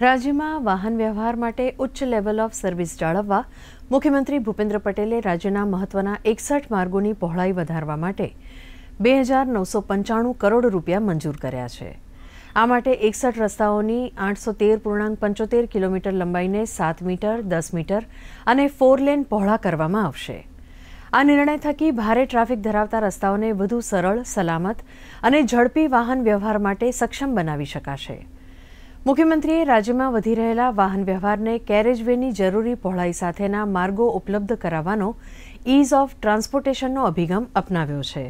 રાજ્યમાં વાહન વ્યવહાર માટે ઉચ્ચ લેવલ ઓફ સર્વિસ જાળવવા મુખ્યમંત્રી ભૂપેન્દ્ર પટેલે રાજ્યના મહત્વના એકસઠ માર્ગોની પહોળાઈ વધારવા માટે બે હજાર નવસો પંચાણું કરોડ રૂપિયા મંજૂર કર્યા છે આ માટે એકસઠ રસ્તાઓની આઠસો તેર પૂર્ણાંક પંચોતેર કિલોમીટર લંબાઈને સાત મીટર દસ મીટર અને ફોર લેન પહોળા કરવામાં આવશે આ નિર્ણય થકી ભારે ટ્રાફિક ધરાવતા રસ્તાઓને વધુ સરળ સલામત અને ઝડપી વાહન વ્યવહાર માટે સક્ષમ બનાવી શકાશે મુખ્યમંત્રીએ રાજ્યમાં વધી રહેલા વાહન વ્યવહારને કેરેજવેની જરૂરી પહોળાઈ સાથેના માર્ગો ઉપલબ્ધ કરાવવાનો ઇઝ ઓફ ટ્રાન્સપોર્ટેશનનો અભિગમ અપનાવ્યો છે